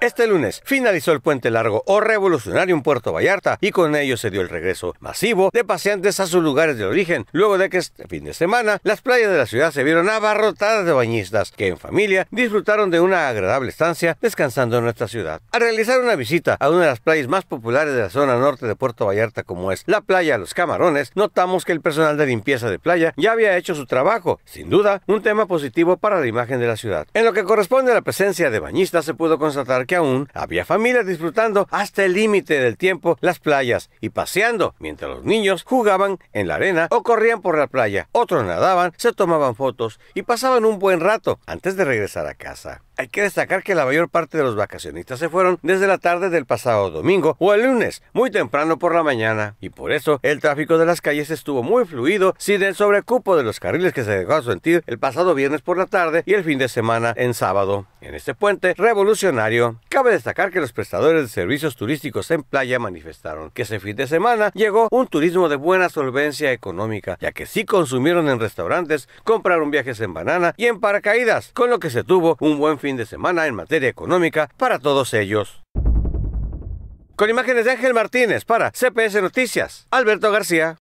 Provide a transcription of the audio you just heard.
Este lunes finalizó el puente largo o revolucionario en Puerto Vallarta y con ello se dio el regreso masivo de paseantes a sus lugares de origen, luego de que este fin de semana las playas de la ciudad se vieron abarrotadas de bañistas que en familia disfrutaron de una agradable estancia descansando en nuestra ciudad. Al realizar una visita a una de las playas más populares de la zona norte de Puerto Vallarta como es la playa Los Camarones, notamos que el personal de limpieza de playa ya había hecho su trabajo, sin duda un tema positivo para la imagen de la ciudad. En lo que corresponde a la presencia de bañistas se pudo constatar que aún había familias disfrutando hasta el límite del tiempo las playas y paseando, mientras los niños jugaban en la arena o corrían por la playa. Otros nadaban, se tomaban fotos y pasaban un buen rato antes de regresar a casa. Hay que destacar que la mayor parte de los vacacionistas se fueron desde la tarde del pasado domingo o el lunes, muy temprano por la mañana, y por eso el tráfico de las calles estuvo muy fluido sin el sobrecupo de los carriles que se dejó sentir el pasado viernes por la tarde y el fin de semana en sábado. En este puente revolucionario, cabe destacar que los prestadores de servicios turísticos en playa manifestaron que ese fin de semana llegó un turismo de buena solvencia económica, ya que sí consumieron en restaurantes, compraron viajes en banana y en paracaídas, con lo que se tuvo un buen fin fin de semana en materia económica para todos ellos. Con imágenes de Ángel Martínez para CPS Noticias, Alberto García.